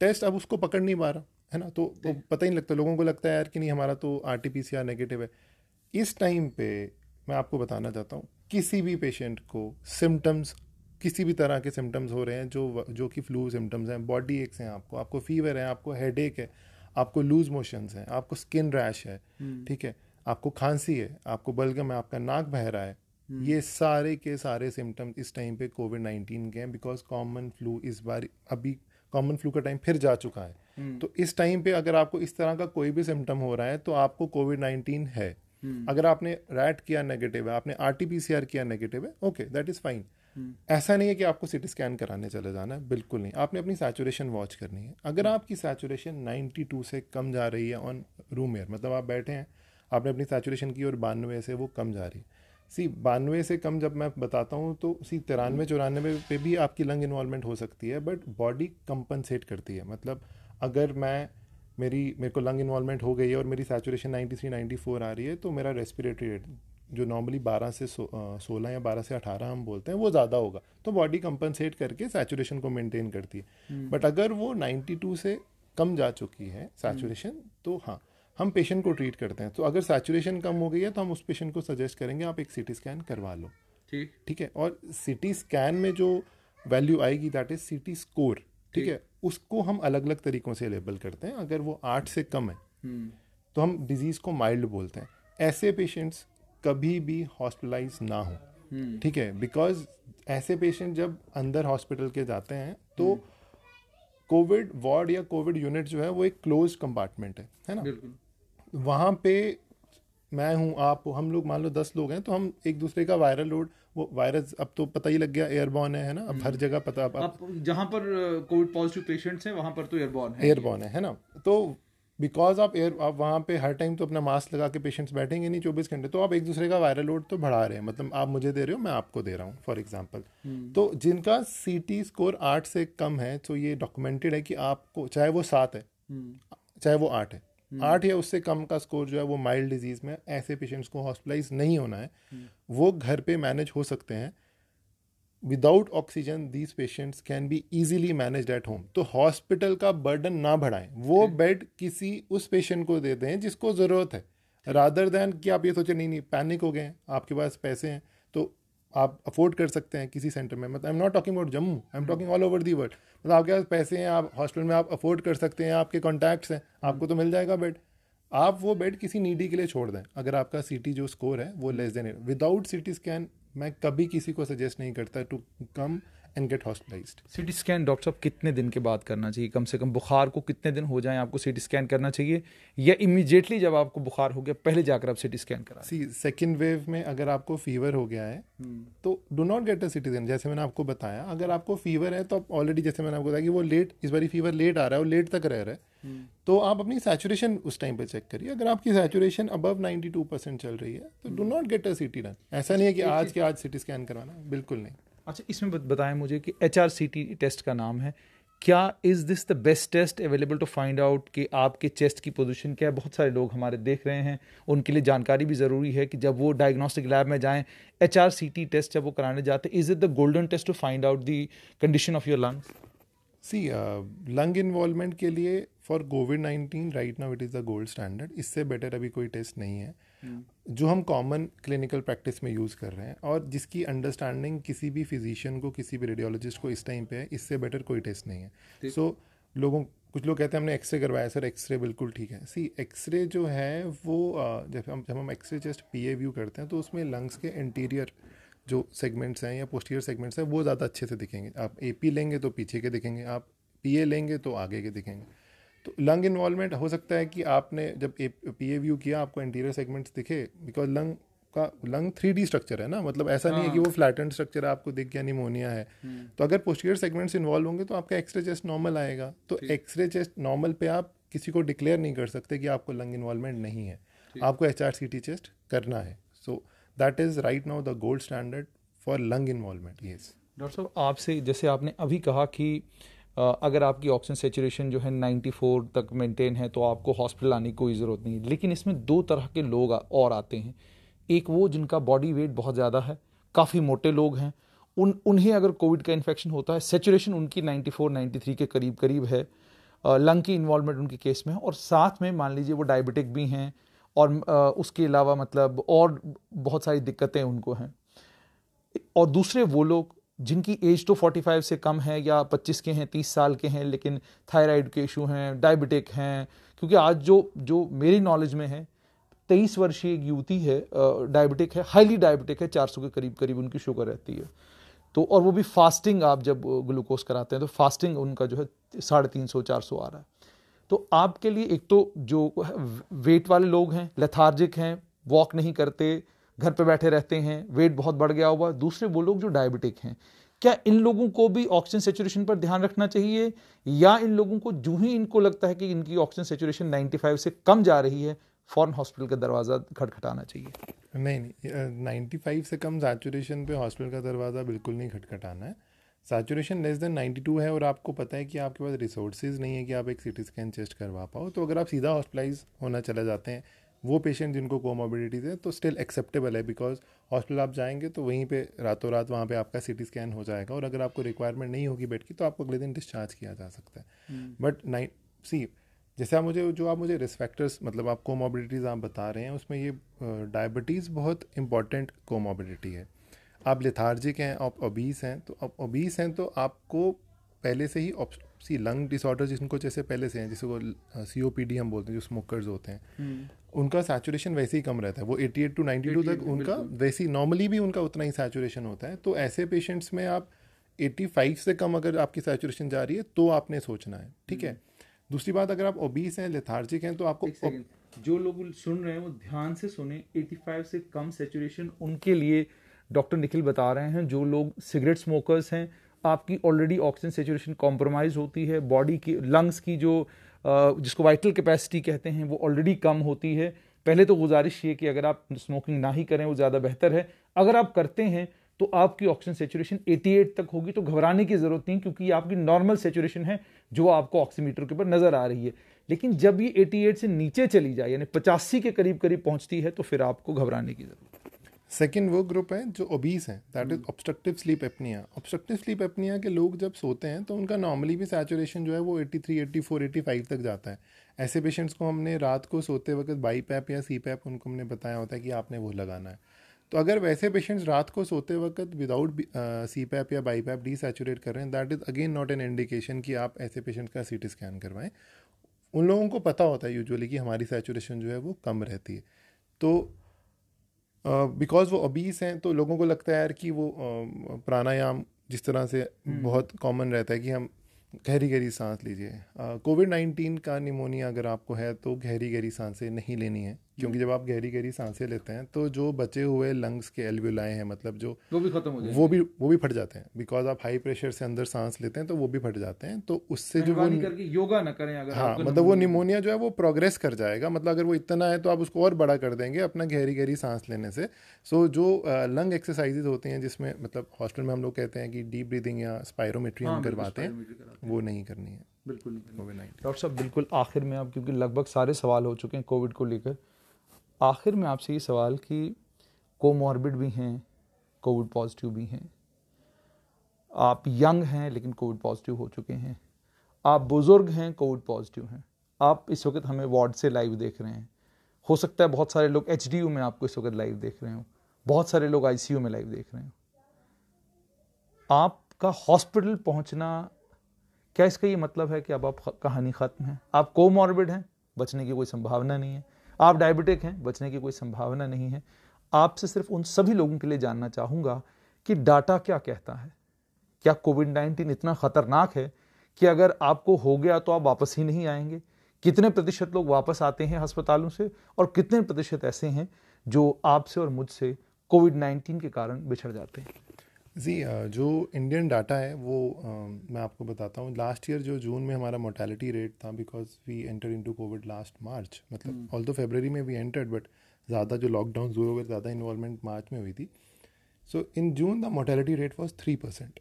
टेस्ट अब उसको पकड़ नहीं पा रहा है ना तो, तो पता ही नहीं लगता लोगों को लगता है यार कि नहीं हमारा तो R T P C R negative है इस टाइम पे मैं आपको बताना चाहता हूँ किसी भी पेशेंट को सिम्टम्स किसी भी तरह के सिम्टम्स हो रहे हैं जो जो कि फ्लू सिम्टम्स हैं बॉडी एक्स हैं आपको आपको फीवर है आपको हेड है आपको लूज मोशंस हैं आपको स्किन रैश है हम्म। ठीक है आपको खांसी है आपको बलगम है आपका नाक बह रहा है Hmm. ये सारे के सारे सिम्टम इस टाइम पे कोविड नाइन्टीन के हैं बिकॉज कॉमन फ्लू इस बार अभी कॉमन फ्लू का टाइम फिर जा चुका है hmm. तो इस टाइम पे अगर आपको इस तरह का कोई भी सिम्टम हो रहा है तो आपको कोविड नाइन्टीन है hmm. अगर आपने रैट किया नेगेटिव है आपने R T P C R किया नेगेटिव है ओके दैट इज़ फाइन ऐसा नहीं है कि आपको सिटी स्कैन कराने चले जाना है बिल्कुल नहीं आपने अपनी सैचुरेशन वॉच करनी है अगर आपकी सैचुरेशन 92 से कम जा रही है ऑन रूम एयर मतलब आप बैठे हैं आपने अपनी सैचुरेशन की और बानवे से वो कम जा रही है सी बानवे से कम जब मैं बताता हूँ तो सी तिरानवे चौरानवे पे भी आपकी लंग इन्वॉलमेंट हो सकती है बट बॉडी कंपनसेट करती है मतलब अगर मैं मेरी मेरे को लंग इन्वॉलमेंट हो गई है और मेरी सैचुरेशन नाइन्टी फोर आ रही है तो मेरा रेस्पिरेटरी रेट जो नॉर्मली बारह से सोलह या बारह से अठारह हम बोलते हैं वो ज़्यादा होगा तो बॉडी कंपनसेट करके सैचुरेशन को मेनटेन करती है बट हम्म। अगर वो टू से कम जा चुकी है सैचुरेशन तो हाँ हम पेशेंट को ट्रीट करते हैं तो अगर सैचुरेशन कम हो गई है तो हम उस पेशेंट को सजेस्ट करेंगे आप एक सिटी स्कैन करवा लो ठीक ठीक है और सिटी स्कैन में जो वैल्यू आएगी दैट इज सिटी स्कोर ठीक है उसको हम अलग अलग तरीकों से लेबल करते हैं अगर वो आठ से कम है हम्म। तो हम डिजीज़ को माइल्ड बोलते हैं ऐसे पेशेंट्स कभी भी हॉस्पिटलाइज ना हो हम्म। ठीक है बिकॉज ऐसे पेशेंट जब अंदर हॉस्पिटल के जाते हैं तो कोविड हम्म। वार्ड या कोविड यूनिट जो है वो एक क्लोज कंपार्टमेंट है है ना वहाँ पे मैं हूँ आप हम लोग मान लो दस लोग हैं तो हम एक दूसरे का वायरल लोड वो वायरस अब तो पता ही लग गया एयरबॉर्न है, है ना अब हर हम्म। जगह पता अब, अब जहाँ पर कोविड पॉजिटिव पेशेंट्स हैं वहाँ पर तो एयरबॉर्न है एयरबॉर्न है, है ना तो बिकॉज आप एयर आप वहाँ पे हर टाइम तो अपना मास्क लगा के पेशेंट्स बैठेंगे नहीं चौबीस घंटे तो आप एक दूसरे का वायरल लोड तो बढ़ा रहे हैं मतलब आप मुझे दे रहे हो मैं आपको दे रहा हूँ फॉर एग्जाम्पल हम्म। तो जिनका सी टी स्कोर आठ से कम है तो ये डॉक्यूमेंटेड है कि आपको चाहे वो सात है हम्म। चाहे वो आठ है हम्म। आठ या उससे कम का स्कोर जो है वो माइल्ड डिजीज़ में ऐसे पेशेंट्स को हॉस्पिटलाइज नहीं होना है हम्म। वो घर पे मैनेज हो सकते हैं without oxygen these patients can be easily manage at home तो हॉस्पिटल का बर्डन ना बढ़ाएं वो बेड किसी उस पेशेंट को दे दें जिसको ज़रूरत है रादर देन कि आप ये सोचें नहीं नहीं पैनिक हो गए आपके पास पैसे हैं तो आप अफोर्ड कर सकते हैं किसी सेंटर में मतलब I am not talking about Jammu I am talking all over the world मतलब आपके पास पैसे हैं आप हॉस्पिटल में आप अफोर्ड कर सकते हैं आपके कॉन्टैक्ट्स हैं hmm. आपको तो मिल जाएगा बेड आप वो बेड किसी नीडी के लिए छोड़ दें अगर आपका सी जो स्कोर है वो less than without C scan मैं कभी किसी को सजेस्ट नहीं करता to come and get hospitalize CT scan doctor साहब कितने दिन के बाद करना चाहिए कम से कम बुखार को कितने दिन हो जाए आपको सिटी स्कैन करना चाहिए या इमीजिएटली जब आपको बुखार हो गया पहले जाकर आप सिटी स्कैन करा सी सेकेंड वेव में अगर आपको फीवर हो गया है हम्म। तो do not get a scan जैसे मैंने आपको बताया अगर आपको फीवर है तो आप ऑलरेडी जैसे मैंने आपको बताया कि वो लेट इस बार फीवर लेट आ रहा है और लेट तक रह रहा है हम्म। तो आप अपनी सैचुरेशन उस टाइम पर चेक करिए अगर आपकी सैचुरेशन अबव 92 परसेंट चल रही है तो do not get a CT done ऐसा नहीं है कि आज के आज सिटी स्कैन करवाना बिल्कुल नहीं अच्छा इसमें बताएं मुझे कि एच टेस्ट का नाम है क्या is this the best test available to find out कि आपके चेस्ट की पोजीशन क्या है बहुत सारे लोग हमारे देख रहे हैं उनके लिए जानकारी भी ज़रूरी है कि जब वो डायग्नोस्टिक लैब में जाएं एच टेस्ट जब वो कराने जाते is it the golden test to find out the condition of your lungs see lung involvement के लिए for Covid nineteen right now it is the gold standard इससे बेटर अभी कोई टेस्ट नहीं है hmm. जो हम कॉमन क्लिनिकल प्रैक्टिस में यूज़ कर रहे हैं और जिसकी अंडरस्टैंडिंग किसी भी फिजिशियन को किसी भी रेडियोलॉजिस्ट को इस टाइम पे है इससे बेटर कोई टेस्ट नहीं है सो so, लोगों कुछ लोग कहते हैं हमने एक्सरे करवाया सर एक्सरे बिल्कुल ठीक है सी एक्सरे जो है वो जब हम जब हम एक्सरे जस्ट पी व्यू करते हैं तो उसमें लंग्स के इंटीरियर जो सेगमेंट्स हैं या पोस्टीरियर सेगमेंट्स हैं वो ज़्यादा अच्छे से दिखेंगे आप ए लेंगे तो पीछे के दिखेंगे आप पी लेंगे तो आगे के दिखेंगे तो लंग इन्वॉल्वमेंट हो सकता है कि आपने जब पी ए व्यू किया आपको इंटीरियर सेगमेंट्स दिखे बिकॉज लंग का लंग थ्री स्ट्रक्चर है ना मतलब ऐसा नहीं है कि वो एंड हाँ। स्ट्रक्चर आपको दिख गया निमोनिया है हम्म। तो अगर पोस्टियर सेगमेंट्स इन्वॉल्व होंगे तो आपका एक्सरे चेस्ट नॉर्मल आएगा तो एक्सरे चेस्ट नॉर्मल पे आप किसी को डिक्लेयर नहीं कर सकते कि आपको लंग इन्वॉल्वमेंट नहीं है आपको H R C T chest करना है so that is right now the gold standard for lung involvement yes doctor साहब आपसे जैसे आपने अभी कहा कि अगर आपकी ऑक्सीजन सेचुरेशन जो है 94 तक मेंटेन है तो आपको हॉस्पिटल आने की कोई ज़रूरत नहीं है लेकिन इसमें दो तरह के लोग और आते हैं एक वो जिनका बॉडी वेट बहुत ज़्यादा है काफ़ी मोटे लोग हैं उन उन्हें अगर कोविड का इन्फेक्शन होता है सेचुरेशन उनकी 94 93 के करीब करीब है लंग की इन्वॉल्वमेंट उनके केस में है और साथ में मान लीजिए वो डायबिटिक भी हैं और उसके अलावा मतलब और बहुत सारी दिक्कतें उनको हैं और दूसरे वो लोग जिनकी एज तो 45 से कम है या 25 के हैं 30 साल के हैं लेकिन थायराइड के इशू हैं डायबिटिक हैं क्योंकि आज जो जो मेरी नॉलेज में है तेईस वर्षीय एक युवती है डायबिटिक है हाईली डायबिटिक है 400 के करीब करीब उनकी शुगर रहती है तो और वो भी फास्टिंग आप जब ग्लूकोज कराते हैं तो फास्टिंग उनका जो है साढ़े तीन सौ चार सौ आ रहा है तो आपके लिए एक तो जो वेट वाले लोग हैं लेथार्जिक हैं वॉक नहीं करते घर पे बैठे रहते हैं वेट बहुत बढ़ गया हुआ दूसरे वो लोग जो डायबिटिक हैं क्या इन लोगों को भी ऑक्सीजन सेचुरेशन पर ध्यान रखना चाहिए या इन लोगों को जो ही इनको लगता है कि इनकी ऑक्सीजन सेचुरेशन 95 से कम जा रही है फॉरन हॉस्पिटल का दरवाज़ा खटखटाना चाहिए नहीं नहीं नाइन्टी फाइव से कम सैचुरेशन पे हॉस्पिटल का दरवाज़ा बिल्कुल नहीं खटखटाना है सैचुरेशन लेस देन 92 है और आपको पता है कि आपके पास रिसोर्सेज नहीं है कि आप एक सिटी स्कैन चेस्ट करवा पाओ तो अगर आप सीधा हॉस्पिटलाइज होना चले जाते हैं वो पेशेंट जिनको कोमोबिडिटीज़ तो है तो स्टिल एक्सेप्टेबल है बिकॉज हॉस्पिटल आप जाएंगे तो वहीं पे रातों रात वहाँ पे आपका सी स्कैन हो जाएगा और अगर आपको रिक्वायरमेंट नहीं होगी बेड की तो आपको अगले दिन डिस्चार्ज किया जा सकता है बट नाइन सी जैसे आप मुझे जो आप मुझे रिस्क फैक्टर्स मतलब आप कोमोबिडिटीज़ आप बता रहे हैं उसमें ये डायबिटीज़ बहुत इंपॉर्टेंट कोमोबिडिटी है आप लिथार्जिक हैं आप ओबीस हैं तो आप ओबीस हैं तो आपको पहले से ही सी लंग डिसऑर्डर जिनको जैसे पहले से हैं जैसे वो सी ओ पी डी हम बोलते हैं जो स्मोकर्स होते हैं हम्म। उनका सैचुरेशन वैसे ही कम रहता है वो 88 टू 92 तक उनका वैसे ही नॉर्मली भी उनका उतना ही सैचुरेशन होता है तो ऐसे पेशेंट्स में आप 85 से कम अगर आपकी सैचुरेशन जा रही है तो आपने सोचना है ठीक है हम्म। दूसरी बात अगर आप ओबीस हैं लेथार्जिक हैं तो आपको जो लोग सुन रहे हैं वो ध्यान से सुने 85 से कम सेचुरेशन उनके लिए डॉक्टर निखिल बता रहे हैं जो लोग सिगरेट स्मोकर्स हैं आपकी ऑलरेडी ऑक्सीजन सेचुरेशन कॉम्प्रोमाइज होती है बॉडी की लंग्स की जो जिसको वाइटल कैपेसिटी कहते हैं वो ऑलरेडी कम होती है पहले तो गुजारिश ये कि अगर आप स्मोकिंग ना ही करें वो ज़्यादा बेहतर है अगर आप करते हैं तो आपकी ऑक्सीजन सेचुरेशन 88 तक होगी तो घबराने की ज़रूरत नहीं क्योंकि ये आपकी नॉर्मल सेचुरेशन है जो आपको ऑक्सीमीटर के ऊपर नज़र आ रही है लेकिन जब ये 88 से नीचे चली जाए यानी पचासी के करीब करीब पहुंचती है तो फिर आपको घबराने की ज़रूरत सेकेंड वो ग्रुप है जो ओबीस है that is obstructive sleep apnoea obstructive sleep apnoea के लोग जब सोते हैं तो उनका नॉर्मली भी सैचुरेशन जो है वो 83, 84, 85 तक जाता है ऐसे पेशेंट्स को हमने रात को सोते वक्त बाई पैप या सी पैप उनको हमने बताया होता है कि आपने वो लगाना है तो अगर वैसे पेशेंट्स रात को सोते वक्त विदाउट सी पैप या बाई पैप डी सैचुरेट कर रहे हैं that is again not an indication कि आप ऐसे पेशेंट का सी स्कैन करवाएं उन लोगों को पता होता है यूजुअली कि हमारी सैचुरेशन जो है वो कम रहती है तो बिकॉज वो अबीस हैं तो लोगों को लगता है यार कि वो प्राणायाम जिस तरह से हम्म। बहुत कॉमन रहता है कि हम गहरी गहरी सांस लीजिए कोविड नाइन्टीन का निमोनिया अगर आपको है तो गहरी गहरी सांसें नहीं लेनी है क्योंकि जब आप गहरी गहरी सांसें लेते हैं तो जो बचे हुए लंग्स के एल्वियोलाई हैं मतलब जो वो भी खत्म हो जाए वो भी वो भी फट जाते हैं बिकॉज आप हाई प्रेशर से अंदर सांस लेते हैं तो वो भी फट जाते हैं तो उससे जो वो करके योगा ना करें अगर हाँ मतलब वो निमोनिया जो है वो प्रोग्रेस कर जाएगा मतलब अगर वो इतना है तो आप उसको और बड़ा कर देंगे अपना गहरी गहरी सांस लेने से सो जो लंग एक्सरसाइजेज होती हैं जिसमें मतलब हॉस्टल में हम लोग कहते हैं कि डीप ब्रीदिंग या स्पायरोमेट्री हम हाँ, करवाते हैं वो नहीं करनी है बिल्कुल डॉक्टर साहब बिल्कुल आखिर में आप क्योंकि लगभग सारे सवाल हो चुके हैं कोविड को लेकर आखिर में आपसे ये सवाल कि कोमॉर्बिड भी हैं कोविड पॉजिटिव भी हैं आप यंग हैं लेकिन कोविड पॉजिटिव हो चुके हैं आप बुज़ुर्ग हैं कोविड पॉजिटिव हैं आप इस वक्त हमें वार्ड से लाइव देख रहे हैं हो सकता है बहुत सारे लोग एच में आपको इस वक्त लाइव देख रहे हो बहुत सारे लोग आई में लाइव देख रहे हो आपका हॉस्पिटल पहुंचना क्या इसका ये मतलब है कि अब आप कहानी ख़त्म है आप कोमॉर्बिड हैं बचने की कोई संभावना नहीं है आप डायबिटिक हैं बचने की कोई संभावना नहीं है आपसे सिर्फ उन सभी लोगों के लिए जानना चाहूंगा कि डाटा क्या कहता है क्या कोविड नाइन्टीन इतना खतरनाक है कि अगर आपको हो गया तो आप वापस ही नहीं आएंगे कितने प्रतिशत लोग वापस आते हैं अस्पतालों से और कितने प्रतिशत ऐसे हैं जो आपसे और मुझसे कोविड नाइन्टीन के कारण बिछड़ जाते हैं जी जो इंडियन डाटा है वो मैं आपको बताता हूँ लास्ट ईयर जो जून में हमारा मोर्टेलिटी रेट था because we enter to Covid last March मतलब ऑल दो फेबररी में वी एंटर्ड बट ज़्यादा जो लॉकडाउन हुए हुए ज़्यादा इन्वॉलमेंट मार्च में हुई थी so in June the mortality rate was three percent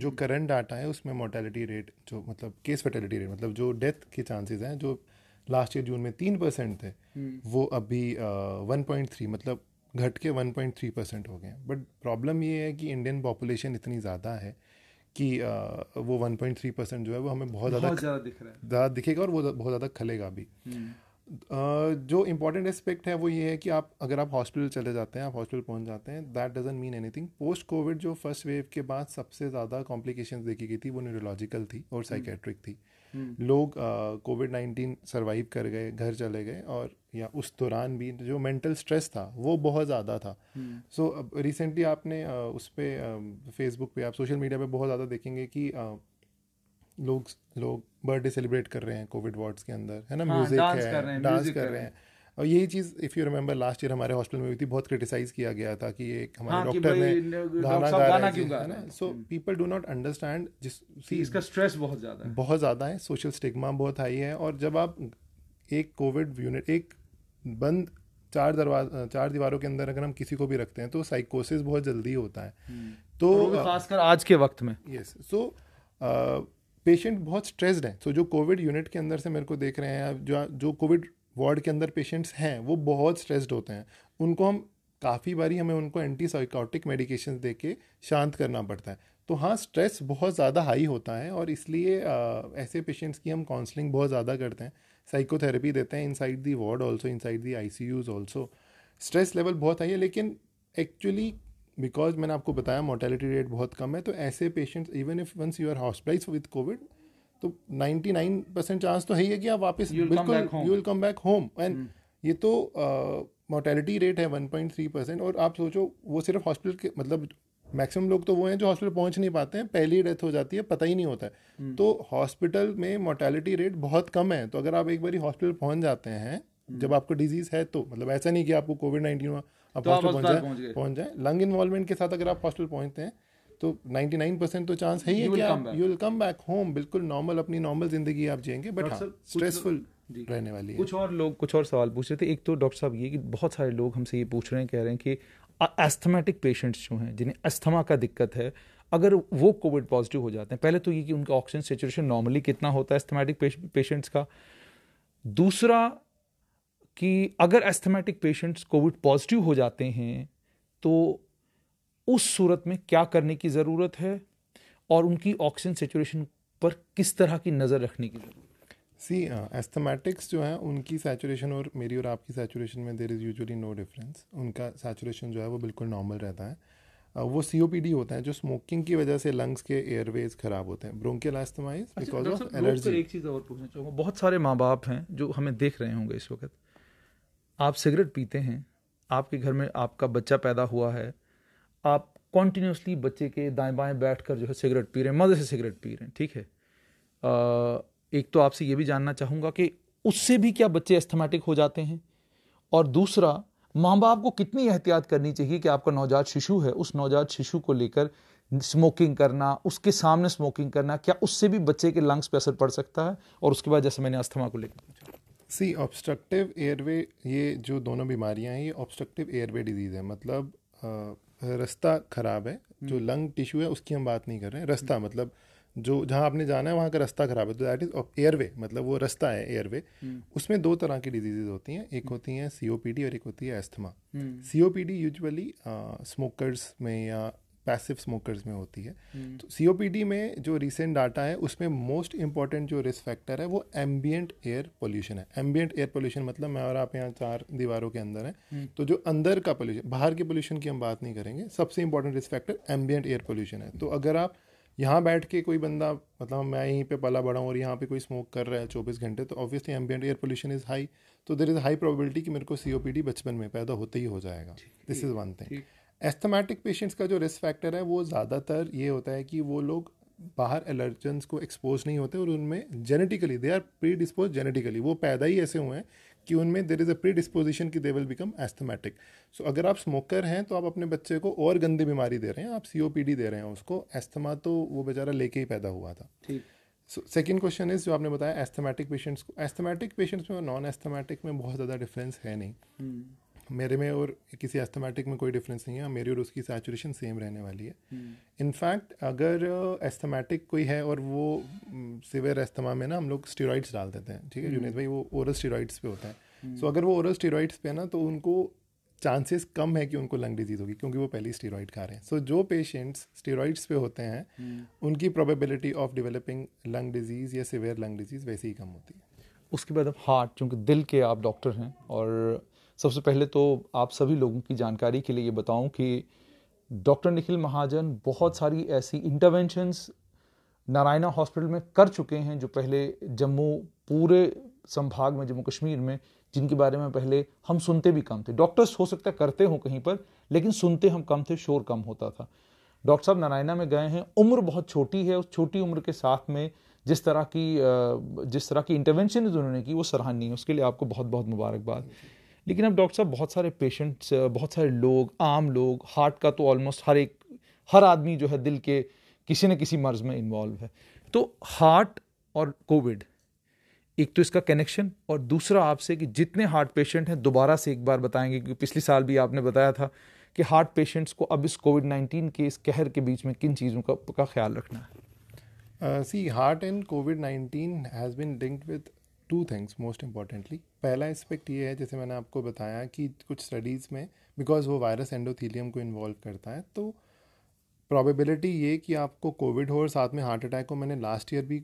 जो करंट डाटा है उसमें मोर्टेलिटी रेट जो मतलब केस फर्टेलिटी रेट मतलब जो डेथ के चांसेस हैं जो लास्ट ईयर जून में तीन परसेंट थे हम्म। वो अभी वन पॉइंट थ्री मतलब घट के 1.3 परसेंट हो गए बट प्रॉब्लम ये है कि इंडियन पॉपुलेशन इतनी ज़्यादा है कि आ, वो 1.3 परसेंट जो है वो हमें बहुत ज़्यादा ज़्यादा दिखेगा और वो बहुत ज़्यादा खलेगा भी Uh, जो इम्पोर्टेंट एस्पेक्ट है वो ये है कि आप अगर आप हॉस्पिटल चले जाते हैं आप हॉस्पिटल पहुंच जाते हैं that doesn't mean anything post Covid जो फर्स्ट वेव के बाद सबसे ज़्यादा कॉम्प्लिकेशन देखी गई थी वो न्यूरोलॉजिकल थी और साइकेट्रिक थी हम्म। लोग कोविड नाइन्टीन सर्वाइव कर गए घर चले गए और या उस दौरान भी जो मेंटल स्ट्रेस था वो बहुत ज़्यादा था सो हम्म। so, रिसेंटली आपने uh, उस पर फेसबुक पे आप सोशल मीडिया पे बहुत ज़्यादा देखेंगे कि uh, लोग लोग बर्थडे सेलिब्रेट कर रहे हैं कोविड वार्ड्स के अंदर है ना म्यूजिक हाँ, है डांस कर रहे हैं और यही चीज़ if you remember last year हमारे हॉस्पिटल में हुई थी बहुत क्रिटिसाइज किया गया था कि एक हमारे हाँ, डॉक्टर ने गाना गा रहा है ना so people do not understand जिस सी इसका स्ट्रेस बहुत ज़्यादा है बहुत ज़्यादा है सोशल स्टिग्मा बहुत हाई है और जब आप एक कोविड यूनिट एक बंद चार दरवाजा चार दीवारों के अंदर अगर हम किसी को भी रखते हैं तो साइकोसिस बहुत जल्दी होता है हम्म। तो खासकर आज के वक्त में यस सो पेशेंट बहुत स्ट्रेस्ड है सो जो कोविड यूनिट के अंदर से मेरे को देख रहे हैं जो जो कोविड वार्ड के अंदर पेशेंट्स हैं वो बहुत स्ट्रेस्ड होते हैं उनको हम काफ़ी बारी हमें उनको एंटी साइकोटिक मेडिकेशन दे के शांत करना पड़ता है तो हाँ स्ट्रेस बहुत ज़्यादा हाई होता है और इसलिए ऐसे पेशेंट्स की हम काउंसलिंग बहुत ज़्यादा करते हैं साइकोथेरेपी देते हैं inside the ward also inside the ICU also stress level बहुत हाई है लेकिन एक्चुअली बिकॉज मैंने आपको बताया मोर्टेलिटी रेट बहुत कम है तो ऐसे patients even if once you are hospitalize with Covid तो 99 परसेंट चांस तो है ही है कि आप वापस बिल्कुल you will come back home and ये तो मोर्टेलिटी रेट है 1.3 परसेंट और आप सोचो वो सिर्फ हॉस्पिटल के मतलब मैक्सिमम लोग तो वो हैं जो हॉस्पिटल पहुंच नहीं पाते हैं पहली डेथ हो जाती है पता ही नहीं होता है hmm. तो हॉस्पिटल में मोर्टेलिटी रेट बहुत कम है तो अगर आप एक बार हॉस्पिटल पहुंच जाते हैं hmm. जब आपको डिजीज है तो मतलब ऐसा नहीं कि आपको कोविड नाइन्टीन आप हॉस्पिटल तो पहुंच जाए पहुंच जाए लंग इन्वॉल्वमेंट के साथ अगर आप हॉस्पिटल पहुंचते हैं तो 99 परसेंट तो चांस है ही you will come back home बिल्कुल नॉर्मल अपनी नॉर्मल जिंदगी आप जियेंगे बट हाँ स्ट्रेसफुल रहने वाली है कुछ और लोग कुछ और सवाल पूछ रहे थे एक तो डॉक्टर साहब ये कि बहुत सारे लोग हमसे ये पूछ रहे हैं कह रहे हैं कि एस्थमेटिक पेशेंट्स जो हैं जिन्हें अस्थमा का दिक्कत है अगर वो कोविड पॉजिटिव हो जाते हैं पहले तो ये कि उनका ऑक्सीजन सेचुरेशन नॉर्मली कितना होता है एस्थमेटिक पेशेंट्स का दूसरा कि अगर एस्थमेटिक पेशेंट्स कोविड पॉजिटिव हो जाते हैं तो उस सूरत में क्या करने की ज़रूरत है और उनकी ऑक्सीजन सेचुरेशन पर किस तरह की नज़र रखने की ज़रूरत सी एस्थमेटिक्स जो है उनकी सैचुरेशन और मेरी और आपकी सैचुरेशन में there is usually no difference उनका सैचुरेशन जो है वो बिल्कुल नॉर्मल रहता है uh, वो सी ओ पी डी होता है जो स्मोकिंग की वजह से लंग्स के एयरवेज खराब होते हैं bronchial asthma is because of allergy एक चीज़ और पूछना चाहूँगा बहुत सारे माँ बाप हैं जो हमें देख रहे होंगे इस वक्त आप सिगरेट पीते हैं आपके घर में आपका बच्चा पैदा हुआ है आप कॉन्टीन्यूसली बच्चे के दाएं बाएं बैठ कर जो है सिगरेट पी रहे हैं मज़े से सिगरेट पी रहे हैं ठीक है एक तो आपसे ये भी जानना चाहूँगा कि उससे भी क्या बच्चे एस्थमेटिक हो जाते हैं और दूसरा माँ बाप को कितनी एहतियात करनी चाहिए कि आपका नवजात शिशु है उस नवजात शिशु को लेकर स्मोकिंग करना उसके सामने स्मोकिंग करना क्या उससे भी बच्चे के लंग्स पर असर पड़ सकता है और उसके बाद जैसे मैंने अस्थमा को लेकर पूछा सी ऑब्स्ट्रक्टिव एयरवे ये जो दोनों बीमारियां हैं ये ऑब्स्ट्रक्टिव एयरवे डिजीज़ है मतलब रास्ता ख़राब है जो लंग हम्म। टिश्यू है उसकी हम बात नहीं कर रहे हैं रास्ता हम्म। मतलब जो जहाँ आपने जाना है वहाँ का रास्ता ख़राब है तो दैट इज़ एयरवे मतलब वो रास्ता है एयरवे हम्म। उसमें दो तरह की डिजीजेज होती हैं एक होती हैं सी और एक होती है एस्थमा सी यूजुअली स्मोकर्स में या पैसिव स्मोकर्स में होती है हम्म। तो सीओपीडी में जो रिसेंट डाटा है उसमें मोस्ट इंपॉर्टेंट जो रिस्क फैक्टर है वो एम्बियंट एयर पोल्यूशन है एम्बियंट एयर पोल्यूशन मतलब मैं और आप यहाँ चार दीवारों के अंदर हैं हम्म। तो जो अंदर का पोल्यूशन बाहर के पोल्यूशन की हम बात नहीं करेंगे सबसे important risk factor ambient air pollution है तो अगर आप यहाँ बैठ के कोई बंदा मतलब मैं यहीं पे पला बढ़ाऊँ हूँ और यहाँ पे कोई स्मोक कर रहा है चौबीस घंटे तो obviously ambient air pollution is high तो देर इज़ हाई प्रोबेबिलिटी कि मेरे को सी बचपन में पैदा होते ही हो जाएगा this is one thing asthmatic patients का जो रिस्क फैक्टर है वो ज़्यादातर ये होता है कि वो लोग बाहर एलर्जेंस को एक्सपोज नहीं होते और उनमें genetically they are predispose genetically वो पैदा ही ऐसे हुए हैं कि उनमें there is a predisposition की they will become asthmatic so अगर आप स्मोकर हैं तो आप अपने बच्चे को और गंदी बीमारी दे रहे हैं आप सी दे रहे हैं उसको एस्थमा तो वो बेचारा लेके ही पैदा हुआ था ठीक सो सेकेंड क्वेश्चन इज जो आपने बताया एस्थमेटिक पेशेंट्स को एस्थमेटिक पेशेंट्स में और नॉन एस्थमेटिक में बहुत ज़्यादा डिफरेंस है नहीं hmm. मेरे में और किसी एस्थमेटिक में कोई डिफरेंस नहीं है मेरी और उसकी सैचुरेशन सेम रहने वाली है इनफैक्ट hmm. अगर एस्थमेटिक uh, कोई है और वो सिवियर mm, एस्थमा में ना हम लोग स्टेरॉइड्स डाल देते हैं ठीक है जुनेद hmm. भाई वो ओरल स्टीरॉइड्स पे होता है सो hmm. so, अगर वो ओरल स्टेरॉइड्स पे है ना तो उनको चांसेस कम है कि उनको लंग डिजीज होगी क्योंकि वो पहले स्टेरॉइड खा रहे हैं सो so, जो पेशेंट्स स्टेरॉइड्स पे होते हैं hmm. उनकी probability of developing lung disease या सिवियर लंग डिजीज़ वैसे ही कम होती है उसके बाद अब हार्ट चूँकि दिल के आप डॉक्टर हैं और सबसे पहले तो आप सभी लोगों की जानकारी के लिए ये बताऊं कि डॉक्टर निखिल महाजन बहुत सारी ऐसी इंटरवेंशंस नारायणा हॉस्पिटल में कर चुके हैं जो पहले जम्मू पूरे संभाग में जम्मू कश्मीर में जिनके बारे में पहले हम सुनते भी कम थे डॉक्टर्स हो सकता करते हों कहीं पर लेकिन सुनते हम कम थे शोर कम होता था डॉक्टर साहब नारायणा में गए हैं उम्र बहुत छोटी है उस छोटी उम्र के साथ में जिस तरह की जिस तरह की इंटरवेंशन उन्होंने की वो सराहनीय है उसके लिए आपको बहुत बहुत मुबारकबाद लेकिन अब डॉक्टर साहब बहुत सारे पेशेंट्स बहुत सारे लोग आम लोग हार्ट का तो ऑलमोस्ट हर एक हर आदमी जो है दिल के किसी न किसी मर्ज में इन्वॉल्व है तो हार्ट और कोविड एक तो इसका कनेक्शन और दूसरा आपसे कि जितने हार्ट पेशेंट हैं दोबारा से एक बार बताएंगे क्योंकि पिछले साल भी आपने बताया था कि हार्ट पेशेंट्स को अब इस कोविड नाइन्टीन के इस कहर के बीच में किन चीज़ों का का ख्याल रखना है see heart and Covid nineteen has been linked with two things most importantly पहला एस्पेक्ट ये है जैसे मैंने आपको बताया कि कुछ स्टडीज़ में बिकॉज वो वायरस एंडोथीलियम को इन्वॉल्व करता है तो प्रॉबेबिलिटी ये कि आपको कोविड हो और साथ में हार्ट अटैक हो मैंने लास्ट ईयर भी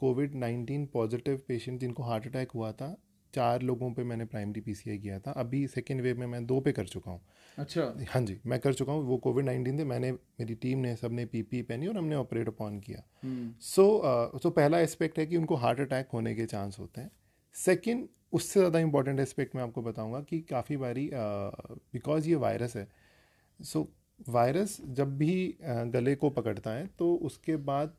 कोविड नाइन्टीन पॉजिटिव पेशेंट जिनको हार्ट अटैक हुआ था चार लोगों पे मैंने प्राइमरी पीसीआई किया था अभी सेकेंड वेव में मैं दो पे कर चुका हूँ अच्छा हाँ जी मैं कर चुका हूँ वो कोविड नाइन्टीन थे मैंने मेरी टीम ने सबने पी पी पहनी और हमने ऑपरेट अपॉन किया so hmm. So so, uh, so पहला एस्पेक्ट है कि उनको हार्ट अटैक होने के चांस होते हैं सेकेंड उससे ज़्यादा इंपॉर्टेंट एस्पेक्ट मैं आपको बताऊँगा कि काफ़ी बारी बिकॉज uh, ये वायरस है सो so, वायरस जब भी गले को पकड़ता है तो उसके बाद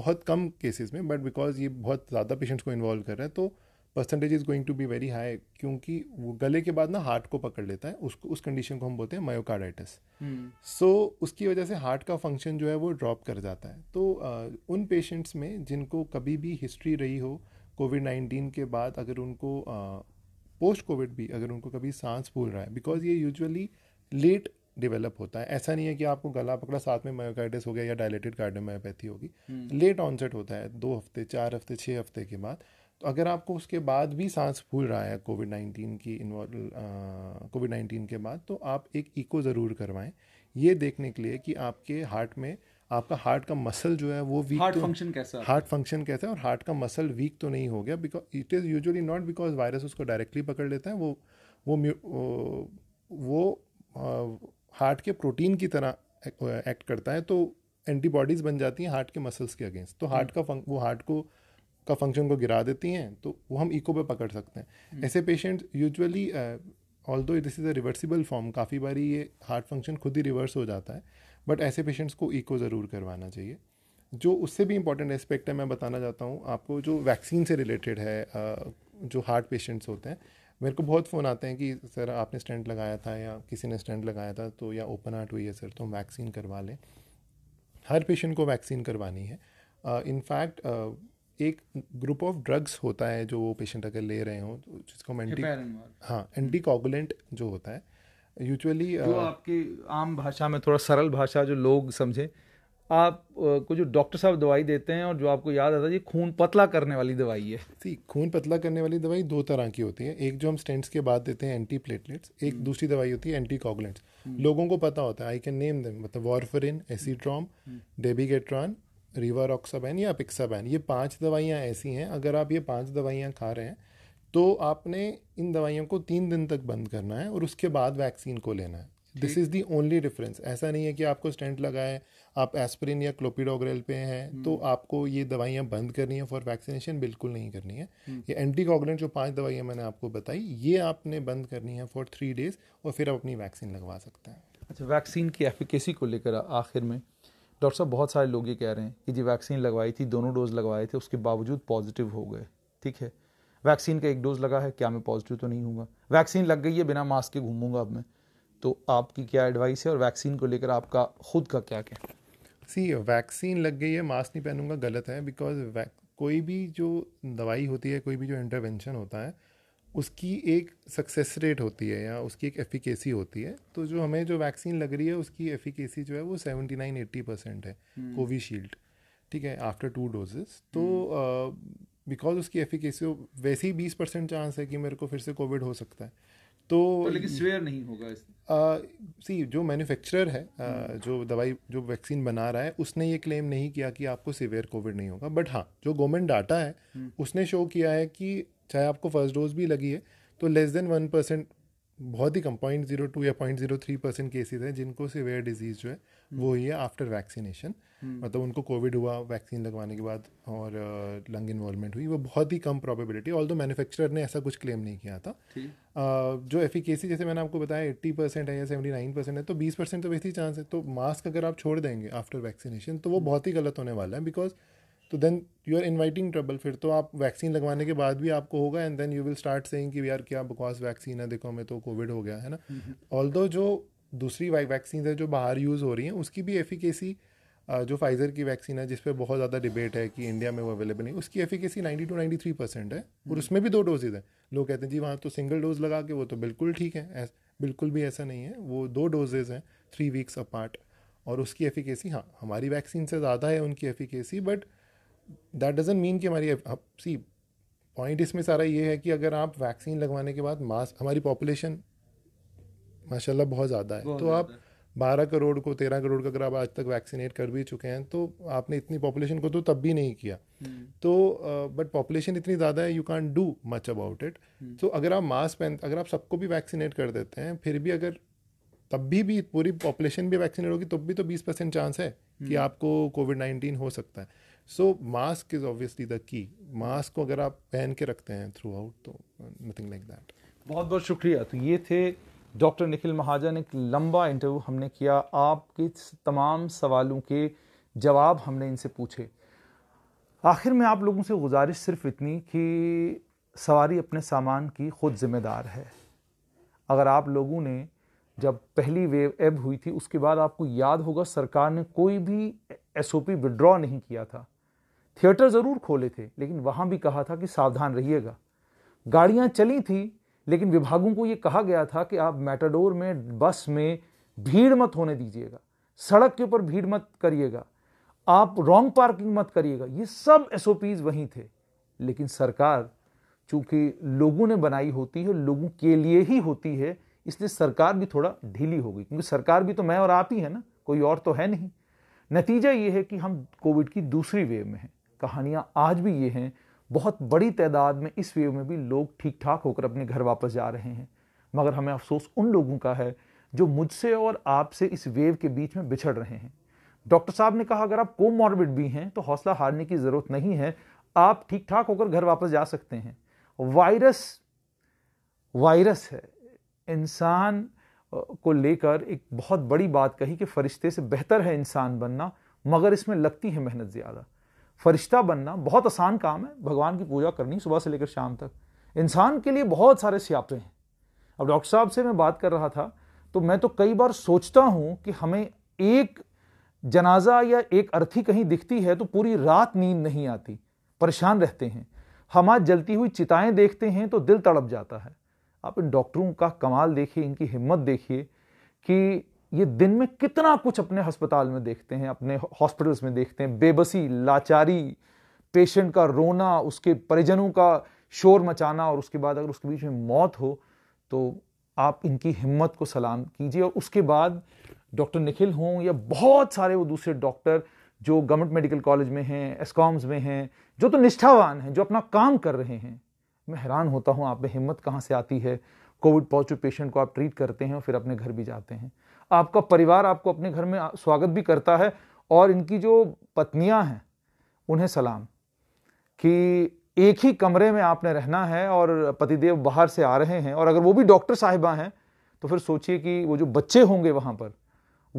बहुत कम केसेस में बट बिकॉज ये बहुत ज़्यादा पेशेंट्स को इन्वॉल्व कर रहा है तो percentage is going to be very high क्योंकि वो गले के बाद ना हार्ट को पकड़ लेता है उसको उस कंडीशन को हम बोलते हैं मायोकार्डाइटिस सो hmm. so, उसकी वजह से हार्ट का फंक्शन जो है वो ड्रॉप कर जाता है तो uh, उन पेशेंट्स में जिनको कभी भी हिस्ट्री रही हो कोविड नाइन्टीन के बाद अगर उनको पोस्ट uh, कोविड भी अगर उनको कभी सांस फूल रहा है बिकॉज ये यूजुअली लेट डेवलप होता है ऐसा नहीं है कि आपको गला पकड़ा साथ में मायोकार्डिस हो गया या डायलेटेड कार्डियोमायोपैथी होगी लेट hmm. ऑनसेट होता है दो हफ्ते चार हफ्ते छः हफ्ते के बाद तो अगर आपको उसके बाद भी सांस फूल रहा है कोविड नाइन्टीन की कोविड नाइन्टीन के बाद तो आप एक इको ज़रूर करवाएं ये देखने के लिए कि आपके हार्ट में आपका हार्ट का मसल जो है वो वीक हार्ट फंक्शन कैसा हार्ट फंक्शन कैसा है और हार्ट का मसल वीक तो नहीं हो गया because it is usually not because virus उसको डायरेक्टली पकड़ लेता है वो वो वो, वो हार्ट के प्रोटीन की तरह एक्ट करता है तो एंटीबॉडीज़ बन जाती हैं हार्ट के मसल्स के अगेंस्ट तो हार्ट हम्म। का फंक वो हार्ट को का फंक्शन को गिरा देती हैं तो वो हम इको पे पकड़ सकते हैं हम्म। ऐसे patients usually although this is a reversible form काफ़ी बारी ये हार्ट फंक्शन खुद ही रिवर्स हो जाता है बट ऐसे पेशेंट्स को इको ज़रूर करवाना चाहिए जो उससे भी इम्पॉर्टेंट एस्पेक्ट है मैं बताना चाहता हूँ आपको जो वैक्सीन से रिलेटेड है जो हार्ट पेशेंट्स होते हैं मेरे को बहुत फ़ोन आते हैं कि सर आपने स्टेंट लगाया था या किसी ने स्टेंट लगाया था तो या ओपन हार्ट हुई है सर तो हम वैक्सीन करवा लें हर पेशेंट को वैक्सीन करवानी है इनफैक्ट uh, एक ग्रुप ऑफ ड्रग्स होता है जो वो पेशेंट अगर ले रहे हो तो जिसको हम एंटी हाँ कॉगुलेंट जो होता है यूजुअली जो uh, आपकी आम भाषा में थोड़ा सरल भाषा जो लोग समझे आप uh, को जो डॉक्टर साहब दवाई देते हैं और जो आपको याद आता है ये खून पतला करने वाली दवाई है सी खून पतला करने वाली दवाई दो तरह की होती है एक जो हम स्टेंट्स के बाद देते हैं एंटी प्लेटलेट्स एक हम्म। दूसरी दवाई होती है एंटी कॉगुलेंट्स हम्म। लोगों को पता होता है आई कैन नेम देम मतलब warfarin acitrom dabigatran rivaroxaban या पिक्साबैन ये पांच दवाइयाँ ऐसी हैं अगर आप ये पांच दवाइयाँ खा रहे हैं तो आपने इन दवाइयों को तीन दिन तक बंद करना है और उसके बाद वैक्सीन को लेना है this is the only difference ऐसा नहीं है कि आपको स्टेंट लगाए आप एस्प्रिन या क्लोपिडोग्रेल पे हैं हम्म। तो आपको ये दवाइयाँ बंद करनी है फॉर वैक्सीनेशन बिल्कुल नहीं करनी है हम्म। ये एंटीकॉगुलेंट जो पांच दवाइयाँ मैंने आपको बताई ये आपने बंद करनी है फॉर थ्री डेज़ और फिर आप अपनी वैक्सीन लगवा सकते हैं अच्छा वैक्सीन की एफिकेसी को लेकर आखिर में डॉक्टर साहब बहुत सारे लोग ये कह रहे हैं कि जी वैक्सीन लगवाई थी दोनों डोज लगवाए थे उसके बावजूद पॉजिटिव हो गए ठीक है वैक्सीन का एक डोज लगा है क्या मैं पॉजिटिव तो नहीं हूँ वैक्सीन लग गई है बिना मास्क के घूमूंगा अब मैं तो आपकी क्या एडवाइस है और वैक्सीन को लेकर आपका खुद का क्या क्या सी वैक्सीन लग गई है मास्क नहीं पहनूंगा गलत है बिकॉज कोई भी जो दवाई होती है कोई भी जो इंटरवेंशन होता है उसकी एक सक्सेस रेट होती है या उसकी एक एफिकेसी होती है तो जो हमें जो वैक्सीन लग रही है उसकी एफिकेसी जो है वो सेवेंटी नाइन एट्टी परसेंट है कोविशील्ड हम्म। ठीक है आफ्टर टू डोजेस तो बिकॉज हम्म। uh, उसकी एफिकेसी वैसे ही बीस परसेंट चांस है कि मेरे को फिर से कोविड हो सकता है तो, तो लेकिन स्वेयर नहीं होगा सी uh, जो मैन्युफैक्चरर है uh, जो दवाई जो वैक्सीन बना रहा है उसने ये क्लेम नहीं किया कि आपको सिवियर कोविड नहीं होगा बट हाँ जो गवर्नमेंट डाटा है उसने शो किया है कि चाहे आपको फर्स्ट डोज भी लगी है तो लेस देन वन परसेंट बहुत ही कम पॉइंट जीरो टू या point zero three percent cases हैं जिनको सिवेयर डिजीज़ जो है हम्म। वो हुई है आफ्टर हम्म। वैक्सीनेशन मतलब उनको कोविड हुआ वैक्सीन लगवाने के बाद और लंग इन्वॉल्वमेंट हुई वो बहुत ही कम प्रोबेबिलिटी ऑल दो मैनुफेक्चरर ने ऐसा कुछ क्लेम नहीं किया था जो एफिकेसी जैसे मैंने आपको बताया एट्टी परसेंट है या सेवेंटी नाइन परसेंट है तो बीस परसेंट तो वैसे ही चांस है तो मास्क अगर आप छोड़ देंगे आफ्टर वैक्सीनेशन तो वो हम्म। बहुत ही गलत होने वाला है बिकॉज तो then you are inviting trouble फिर तो आप वैक्सीन लगवाने के बाद भी आपको होगा and then you will start saying कि यार क्या बकवास वैक्सीन है देखो हमें तो कोविड हो गया है ना ऑल हम्म, mm-hmm. हम्म। जो दूसरी वैक्सीन है जो बाहर यूज़ हो रही हैं उसकी भी एफिकेसी जो फाइज़र की वैक्सीन है जिस पर बहुत ज़्यादा डिबेट है कि इंडिया में वो अवेलेबल नहीं उसकी efficacy ninety two ninety three percent है और हम्म। उसमें भी दो डोजेज हैं लोग कहते हैं जी वहाँ तो सिंगल डोज लगा के वो तो बिल्कुल ठीक है बिल्कुल भी ऐसा नहीं है वो दो डोजेज हैं थ्री वीक्स अपार्ट और उसकी एफिकेसी हाँ हमारी वैक्सीन से ज़्यादा है उनकी efficacy but that doesn't mean कि हमारी सी पॉइंट इसमें सारा ये है कि अगर आप वैक्सीन लगवाने के बाद मास हमारी पॉपुलेशन माशाल्लाह बहुत ज़्यादा है तो आप बारह करोड़ को तेरह करोड़ का अगर आप आज तक वैक्सीनेट कर भी चुके हैं तो आपने इतनी पॉपुलेशन को तो तब भी नहीं किया हम्म। तो बट पॉपुलेशन इतनी ज़्यादा है you can do much about it तो अगर आप मास्क पहन अगर आप सबको भी वैक्सीनेट कर देते हैं फिर भी अगर तब भी भी पूरी पॉपुलेशन भी वैक्सीनेट होगी तब तो भी तो बीस परसेंट चांस है कि हम्म। आपको कोविड नाइन्टीन हो सकता है so mask is obviously the key mask को अगर आप पहन के रखते हैं थ्रू आउट तो नथिंग लाइक दैट बहुत बहुत शुक्रिया तो ये थे डॉक्टर निखिल महाजन एक लंबा इंटरव्यू हमने किया आपके तमाम सवालों के जवाब हमने इनसे पूछे आखिर में आप लोगों से गुजारिश सिर्फ इतनी कि सवारी अपने सामान की खुद जिम्मेदार है अगर आप लोगों ने जब पहली वेव एब हुई थी उसके बाद आपको याद होगा सरकार ने कोई भी एसओपी विड्रॉ नहीं किया था थिएटर ज़रूर खोले थे लेकिन वहाँ भी कहा था कि सावधान रहिएगा गाड़ियाँ चली थी लेकिन विभागों को ये कहा गया था कि आप मेटाडोर में बस में भीड़ मत होने दीजिएगा सड़क के ऊपर भीड़ मत करिएगा आप रॉन्ग पार्किंग मत करिएगा ये सब एस वहीं थे लेकिन सरकार चूंकि लोगों ने बनाई होती है लोगों के लिए ही होती है इसलिए सरकार भी थोड़ा ढीली हो गई क्योंकि सरकार भी तो मैं और आप ही है ना कोई और तो है नहीं नतीजा ये है कि हम कोविड की दूसरी वेव में हैं कहानियाँ आज भी ये हैं बहुत बड़ी तादाद में इस वेव में भी लोग ठीक ठाक होकर अपने घर वापस जा रहे हैं मगर हमें अफसोस उन लोगों का है जो मुझसे और आपसे इस वेव के बीच में बिछड़ रहे हैं डॉक्टर साहब ने कहा अगर आप कोमॉर्बिड भी हैं तो हौसला हारने की ज़रूरत नहीं है आप ठीक ठाक होकर घर वापस जा सकते हैं वायरस वायरस है इंसान को लेकर एक बहुत बड़ी बात कही कि फरिश्ते से बेहतर है इंसान बनना मगर इसमें लगती है मेहनत ज़्यादा फरिश्ता बनना बहुत आसान काम है भगवान की पूजा करनी सुबह से लेकर शाम तक इंसान के लिए बहुत सारे सियापे हैं अब डॉक्टर साहब से मैं बात कर रहा था तो मैं तो कई बार सोचता हूँ कि हमें एक जनाजा या एक अर्थी कहीं दिखती है तो पूरी रात नींद नहीं आती परेशान रहते हैं हम जलती हुई चिताएं देखते हैं तो दिल तड़प जाता है आप इन डॉक्टरों का कमाल देखिए इनकी हिम्मत देखिए कि ये दिन में कितना कुछ अपने अस्पताल में देखते हैं अपने हॉस्पिटल्स में देखते हैं बेबसी लाचारी पेशेंट का रोना उसके परिजनों का शोर मचाना और उसके बाद अगर उसके बीच में मौत हो तो आप इनकी हिम्मत को सलाम कीजिए और उसके बाद डॉक्टर निखिल हों या बहुत सारे वो दूसरे डॉक्टर जो गवर्नमेंट मेडिकल कॉलेज में हैं एसकॉम्स में हैं जो तो निष्ठावान हैं जो अपना काम कर रहे हैं मैं हैरान होता हूँ आप में हिम्मत कहाँ से आती है कोविड पॉजिटिव पेशेंट को आप ट्रीट करते हैं और फिर अपने घर भी जाते हैं आपका परिवार आपको अपने घर में स्वागत भी करता है और इनकी जो पत्नियां हैं उन्हें सलाम कि एक ही कमरे में आपने रहना है और पतिदेव बाहर से आ रहे हैं और अगर वो भी डॉक्टर साहिबा हैं तो फिर सोचिए कि वो जो बच्चे होंगे वहाँ पर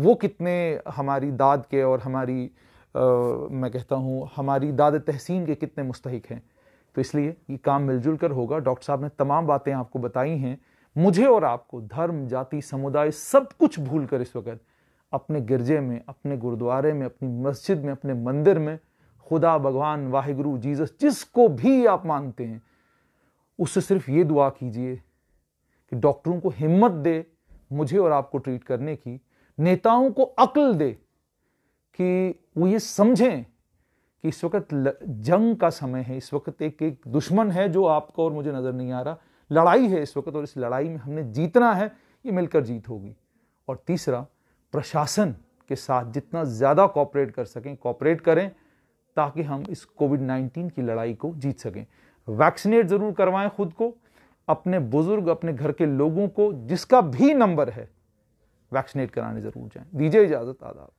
वो कितने हमारी दाद के और हमारी आ, मैं कहता हूँ हमारी दाद तहसीन के कितने मुस्तक हैं तो इसलिए ये काम मिलजुल कर होगा डॉक्टर साहब ने तमाम बातें आपको बताई हैं मुझे और आपको धर्म जाति समुदाय सब कुछ भूल कर इस वक्त अपने गिरजे में अपने गुरुद्वारे में अपनी मस्जिद में अपने मंदिर में खुदा भगवान वाहिगुरु जीसस जिसको भी आप मानते हैं उससे सिर्फ ये दुआ कीजिए कि डॉक्टरों को हिम्मत दे मुझे और आपको ट्रीट करने की नेताओं को अक्ल दे कि वो ये समझें कि इस वक्त जंग का समय है इस वक्त एक एक दुश्मन है जो आपको और मुझे नज़र नहीं आ रहा लड़ाई है इस वक्त और इस लड़ाई में हमने जीतना है ये मिलकर जीत होगी और तीसरा प्रशासन के साथ जितना ज़्यादा कॉपरेट कर सकें कॉपरेट करें ताकि हम इस कोविड नाइन्टीन की लड़ाई को जीत सकें वैक्सीनेट ज़रूर करवाएं खुद को अपने बुज़ुर्ग अपने घर के लोगों को जिसका भी नंबर है वैक्सीनेट कराने ज़रूर जाएं दीजिए इजाज़त आदाब